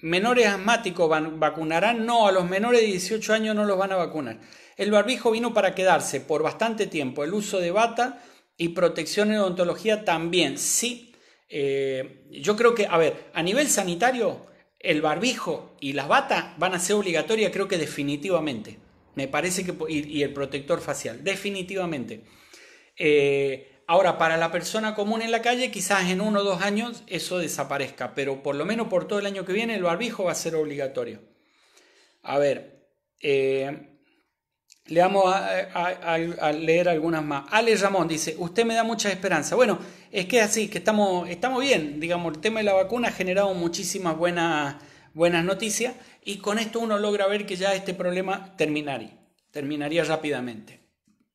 menores asmáticos vacunarán, no, a los menores de 18 años no los van a vacunar. El barbijo vino para quedarse por bastante tiempo, el uso de bata y protección en odontología también, sí. Eh, yo creo que, a ver, a nivel sanitario, el barbijo y las batas van a ser obligatorias, creo que definitivamente. Me parece que, y, el protector facial, definitivamente. Eh, Ahora, para la persona común en la calle, quizás en uno o dos años eso desaparezca, pero por lo menos por todo el año que viene el barbijo va a ser obligatorio. A ver, eh, le vamos a, leer algunas más. Ale Ramón dice, usted me da mucha esperanza. Bueno, es que así, que estamos, estamos bien. Digamos, el tema de la vacuna ha generado muchísimas buenas, buenas noticias y con esto uno logra ver que ya este problema terminaría, terminaría rápidamente.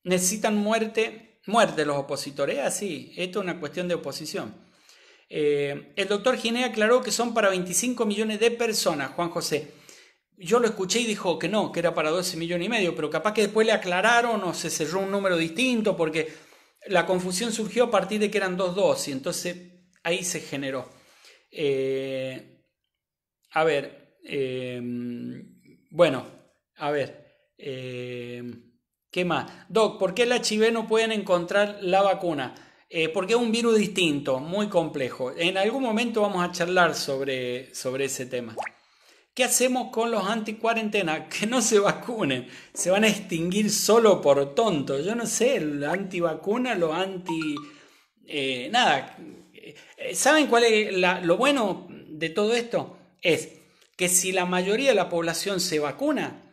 Necesitan muerte Muerte de los opositores. así, ah, esto es una cuestión de oposición. Eh, el doctor Ginea aclaró que son para 25 millones de personas, Juan José. Yo lo escuché y dijo que no, que era para 12 millones y medio, pero capaz que después le aclararon o se cerró un número distinto porque la confusión surgió a partir de que eran dos y entonces ahí se generó. Eh, a ver, eh, bueno, a ver. ¿Qué más? Doc, ¿por qué el HIV no pueden encontrar la vacuna? Eh, porque es un virus distinto, muy complejo. En algún momento vamos a charlar sobre, sobre ese tema. ¿Qué hacemos con los anti-cuarentena? Que no se vacunen. Se van a extinguir solo por tonto. Yo no sé, el antivacuna, los anti... Eh, nada. Eh, ¿Saben cuál es lo bueno de todo esto? Es que si la mayoría de la población se vacuna,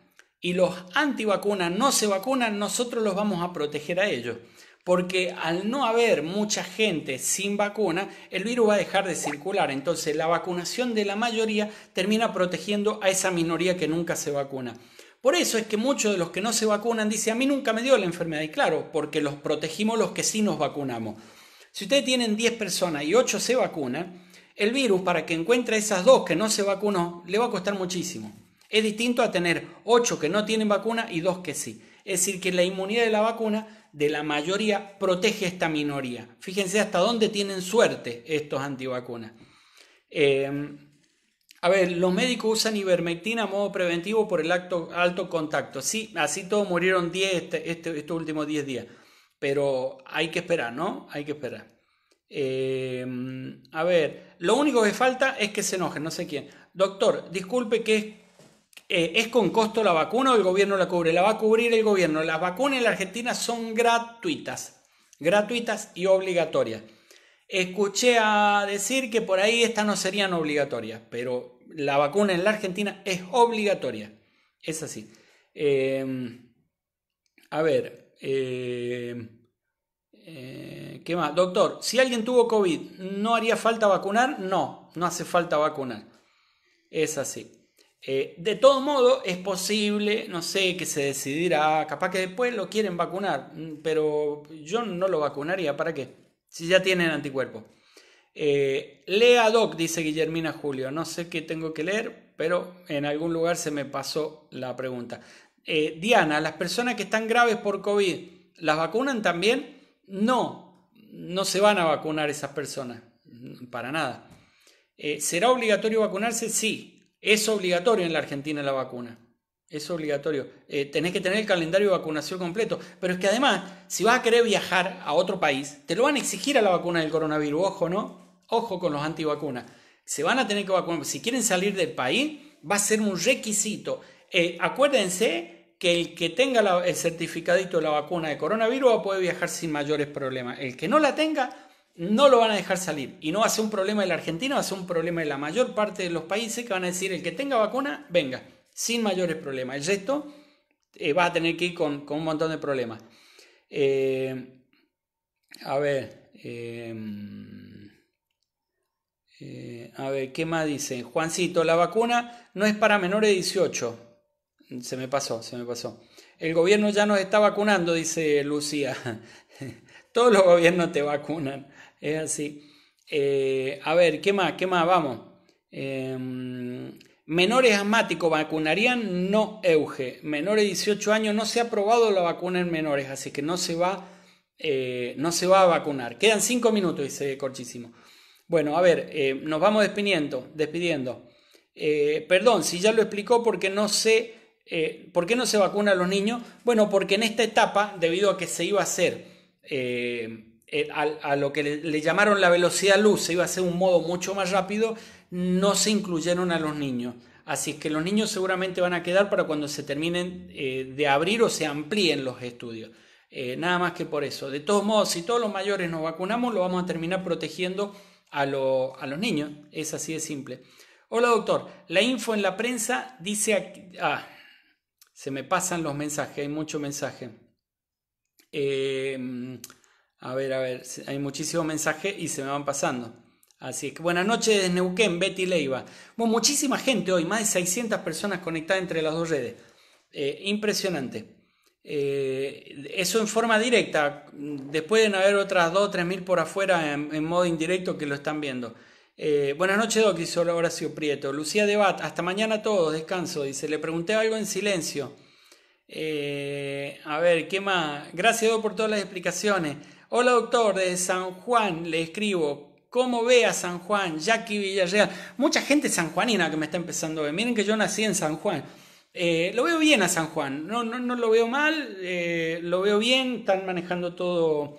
y los antivacunas no se vacunan, nosotros los vamos a proteger a ellos. Porque al no haber mucha gente sin vacuna, el virus va a dejar de circular. Entonces la vacunación de la mayoría termina protegiendo a esa minoría que nunca se vacuna. Por eso es que muchos de los que no se vacunan dicen, a mí nunca me dio la enfermedad. Y claro, porque los protegimos los que sí nos vacunamos. Si ustedes tienen 10 personas y 8 se vacunan, el virus para que encuentre a esas dos que no se vacunó le va a costar muchísimo. Es distinto a tener 8 que no tienen vacuna y 2 que sí. Es decir, que la inmunidad de la vacuna de la mayoría protege a esta minoría. Fíjense hasta dónde tienen suerte estos antivacunas. Em, a ver, los médicos usan ivermectina a modo preventivo por el alto, contacto. Sí, así todos murieron 10 este, este, estos últimos 10 días. Pero hay que esperar, ¿no? Hay que esperar. Em, a ver, lo único que falta es que se enojen, no sé quién. Doctor, disculpe que es eh, ¿Es con costo la vacuna o el gobierno la cubre? La va a cubrir el gobierno. Las vacunas en la Argentina son gratuitas, gratuitas y obligatorias. Escuché a decir que por ahí estas no serían obligatorias, pero la vacuna en la Argentina es obligatoria. Es así. Em, a ver, em, eh, ¿qué más? Doctor, si alguien tuvo COVID, ¿no haría falta vacunar? No, no hace falta vacunar. Es así. Eh, de todo modo, es posible, no sé, que se decidirá, capaz que después lo quieren vacunar, mm, pero yo no lo vacunaría, ¿para qué? Si ya tienen anticuerpos. Eh, lea Doc, dice Guillermina Julio, no sé qué tengo que leer, pero en algún lugar se me pasó la pregunta. Eh, Diana, las personas que están graves por COVID, ¿las vacunan también? No, no se van a vacunar esas personas, mm, para nada. ¿Será obligatorio vacunarse? Sí, es obligatorio en la Argentina la vacuna. Es obligatorio. Eh, tenés que tener el calendario de vacunación completo. Pero es que además, si vas a querer viajar a otro país, te lo van a exigir a la vacuna del coronavirus. Ojo, ¿no? Ojo con los antivacunas. Se van a tener que vacunar. Si quieren salir del país, va a ser un requisito. Eh, acuérdense que el que tenga el certificadito de la vacuna de coronavirus puede viajar sin mayores problemas. El que no la tenga no lo van a dejar salir. Y no va a ser un problema de la Argentina, va a ser un problema de la mayor parte de los países que van a decir, el que tenga vacuna, venga, sin mayores problemas. El resto eh, va a tener que ir con, un montón de problemas. Eh, a ver. Eh, a ver, ¿qué más dice? Juancito, la vacuna no es para menores de 18. Se me pasó, se me pasó. El gobierno ya nos está vacunando, dice Lucía. Todos los gobiernos te vacunan. Es así. Eh, a ver, ¿qué más? ¿Qué más? Vamos. Em, menores asmáticos vacunarían, no Euge. Menores de 18 años no se ha aprobado la vacuna en menores, así que no se va, eh, no se va a vacunar. Quedan 5 minutos, dice Corchísimo. Bueno, a ver, eh, nos vamos despidiendo. despidiendo. perdón, si ya lo explicó porque no sé, ¿por qué no se vacuna a los niños? Bueno, porque en esta etapa, debido a que se iba a hacer eh, eh, a, lo que le, llamaron la velocidad luz, se iba a hacer un modo mucho más rápido, no se incluyeron a los niños. Así que los niños seguramente van a quedar para cuando se terminen eh, de abrir o se amplíen los estudios. nada más que por eso. De todos modos, si todos los mayores nos vacunamos, lo vamos a terminar protegiendo a, los niños. Es así de simple. Hola doctor, la info en la prensa dice... ah, se me pasan los mensajes, hay mucho mensaje. Em, a ver, a ver, hay muchísimos mensajes y se me van pasando. Así que buenas noches desde Neuquén, Betty Leiva. muchísima gente hoy, más de 600 personas conectadas entre las dos redes. Eh, impresionante. Eh, eso en forma directa. Después pueden haber otras 2 o 3 mil por afuera en, modo indirecto que lo están viendo. Eh, buenas noches, Doc, solo Horacio Prieto. Lucía Debat, hasta mañana todos, descanso. Dice, le pregunté algo en silencio. Eh, a ver, ¿qué más? Gracias por todas las explicaciones. Hola doctor, desde San Juan le escribo. ¿Cómo ve a San Juan? Jackie Villarreal. Mucha gente sanjuanina que me está empezando a ver. Miren que yo nací en San Juan. Eh, lo veo bien a San Juan. No, no, lo veo mal. Eh, lo veo bien. Están manejando todo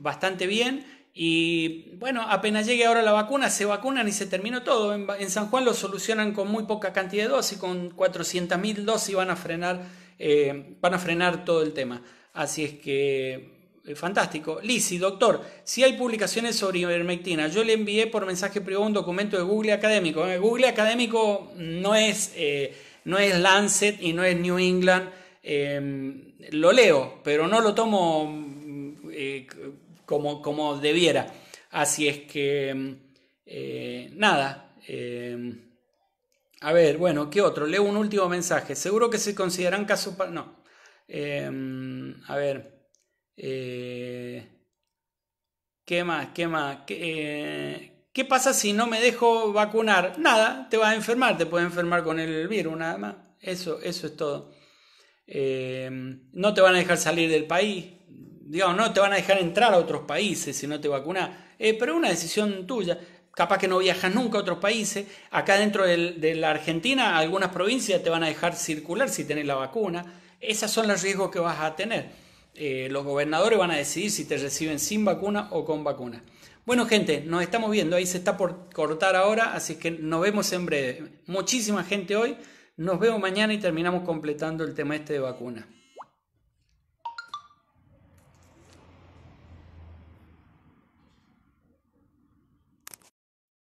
bastante bien. Y bueno, apenas llegue ahora la vacuna, se vacunan y se terminó todo. En, San Juan lo solucionan con muy poca cantidad de dosis, con 400.000 dosis van a, frenar, eh, van a frenar todo el tema. Así es que, eh, fantástico. Lisi, doctor, si hay publicaciones sobre ivermectina, yo le envié por mensaje privado un documento de Google Académico. Eh, Google Académico no es, no es Lancet y no es New England. lo leo, pero no lo tomo mm, como, debiera. Así es que, mm, eh, nada. Eh, a ver, bueno, ¿qué otro? Leo un último mensaje. Seguro que se consideran casos... Para... No. Eh, a ver. ¿Qué más? ¿Qué más? ¿Qué, pasa si no me dejo vacunar? Nada, te vas a enfermar, te puedes enfermar con el virus, nada más. Eso, eso es todo. no te van a dejar salir del país digamos, no te van a dejar entrar a otros países si no te vacunas, eh, pero es una decisión tuya. Capaz que no viajas nunca a otros países. Acá dentro de la Argentina, algunas provincias te van a dejar circular si tenés la vacuna. Esos son los riesgos que vas a tener. Eh, los gobernadores van a decidir si te reciben sin vacuna o con vacuna. Bueno, gente, nos estamos viendo. Ahí se está por cortar ahora, así que nos vemos en breve. Muchísima gente hoy. Nos vemos mañana y terminamos completando el tema este de vacuna.